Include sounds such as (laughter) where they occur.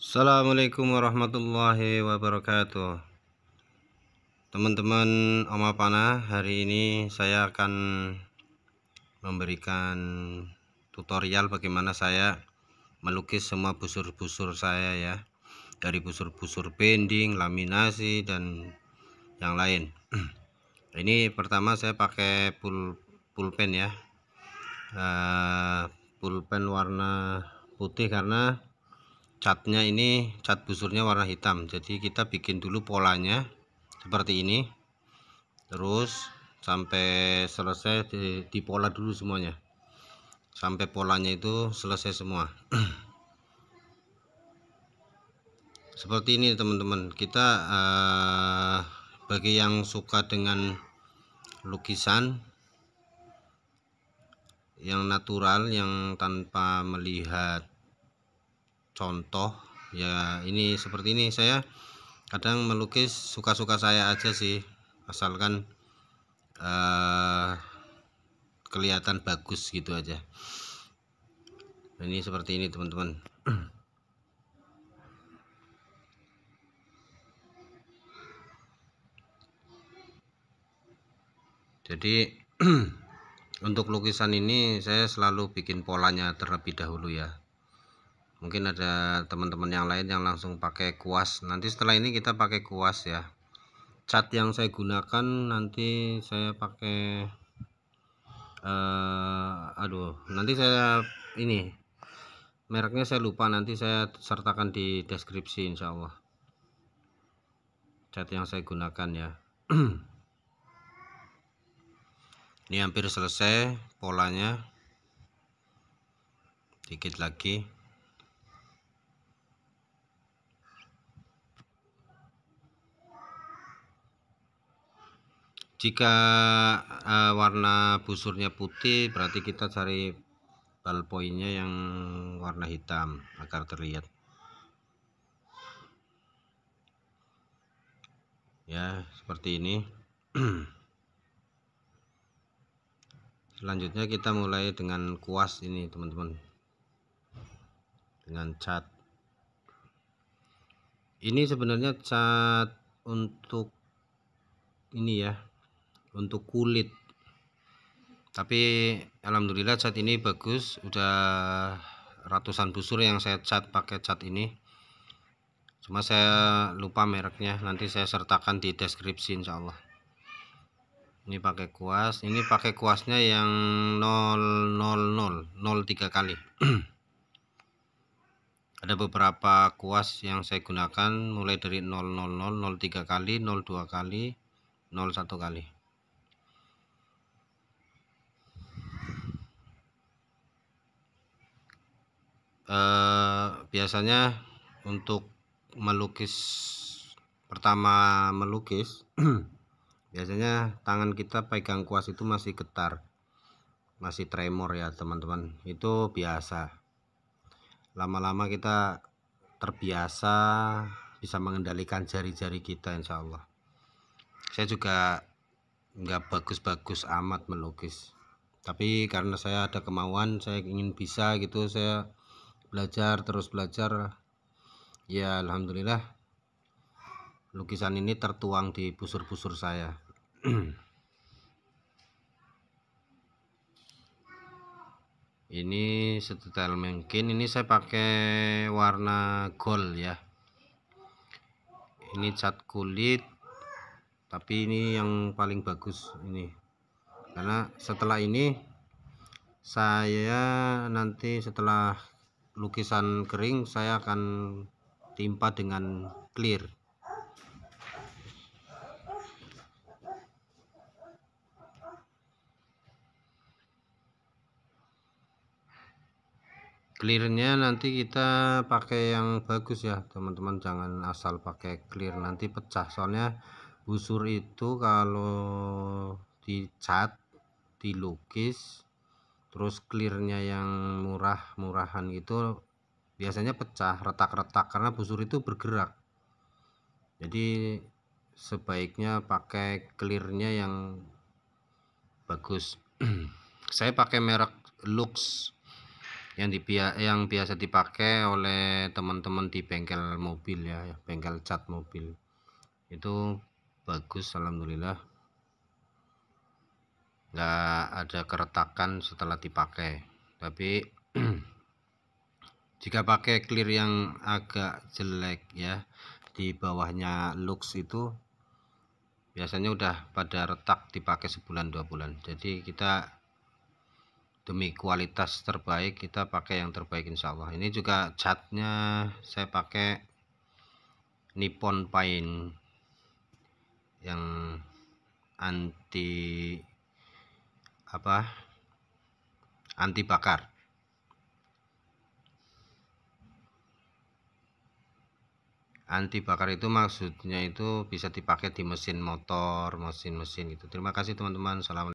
Assalamualaikum warahmatullahi wabarakatuh Teman-teman Oma Panah Hari ini saya akan Memberikan Tutorial bagaimana saya Melukis semua busur-busur saya ya Dari busur-busur bending Laminasi dan Yang lain (clears throat) Ini pertama saya pakai pul Pulpen ya uh, eh, Pulpen warna putih karena catnya ini cat busurnya warna hitam jadi kita bikin dulu polanya seperti ini terus sampai selesai di, pola dulu semuanya sampai polanya itu selesai semua (clears throat) seperti ini teman-teman kita eh, bagi yang suka dengan lukisan yang natural yang tanpa melihat contoh ya ini seperti ini saya kadang melukis suka-suka saya aja sih asalkan eh kelihatan bagus gitu aja ini seperti ini teman-teman (clears throat) jadi (clears throat) untuk lukisan ini saya selalu bikin polanya terlebih dahulu ya mungkin ada teman-teman yang lain yang langsung pakai kuas nanti setelah ini kita pakai kuas ya cat yang saya gunakan nanti saya pakai uh, aduh nanti saya ini mereknya saya lupa nanti saya sertakan di deskripsi insya Allah cat yang saya gunakan ya (clears throat) ini hampir selesai polanya dikit lagi jika uh, warna busurnya putih berarti kita cari ballpointnya yang warna hitam agar terlihat ya seperti ini (clears throat) selanjutnya kita mulai dengan kuas ini teman-teman dengan cat ini sebenarnya cat untuk ini ya untuk kulit tapi alhamdulillah cat ini bagus udah ratusan busur yang saya cat pakai cat ini cuma saya lupa mereknya nanti saya sertakan di deskripsi insyaallah ini pakai kuas ini pakai kuasnya yang 000 03 kali (clears throat) ada beberapa kuas yang saya gunakan mulai dari 000 03 kali 02 kali 01 kali eh, biasanya untuk melukis pertama melukis (clears throat) biasanya tangan kita pegang kuas itu masih getar masih tremor ya teman-teman itu biasa lama-lama kita terbiasa bisa mengendalikan jari-jari kita insya Allah saya juga nggak bagus-bagus amat melukis tapi karena saya ada kemauan saya ingin bisa gitu saya belajar terus belajar ya alhamdulillah lukisan ini tertuang di busur-busur saya (clears throat) ini sedetail mungkin ini saya pakai warna gold ya ini cat kulit tapi ini yang paling bagus ini karena setelah ini saya nanti setelah lukisan kering saya akan timpa dengan clear clearnya nanti kita pakai yang bagus ya teman-teman jangan asal pakai clear nanti pecah soalnya busur itu kalau dicat dilukis terus clearnya yang murah-murahan itu biasanya pecah retak-retak karena busur itu bergerak jadi sebaiknya pakai clearnya yang bagus (clears throat) saya pakai merek Lux yang dibia yang biasa dipakai oleh teman-teman di bengkel mobil ya bengkel cat mobil itu bagus alhamdulillah nggak ada keretakan setelah dipakai tapi (clears throat) jika pakai clear yang agak jelek ya di bawahnya lux itu biasanya udah pada retak dipakai sebulan dua bulan jadi kita demi kualitas terbaik kita pakai yang terbaik insya Allah ini juga catnya saya pakai Nippon Paint yang anti apa anti bakar anti bakar itu maksudnya itu bisa dipakai di mesin motor mesin-mesin itu terima kasih teman-teman salam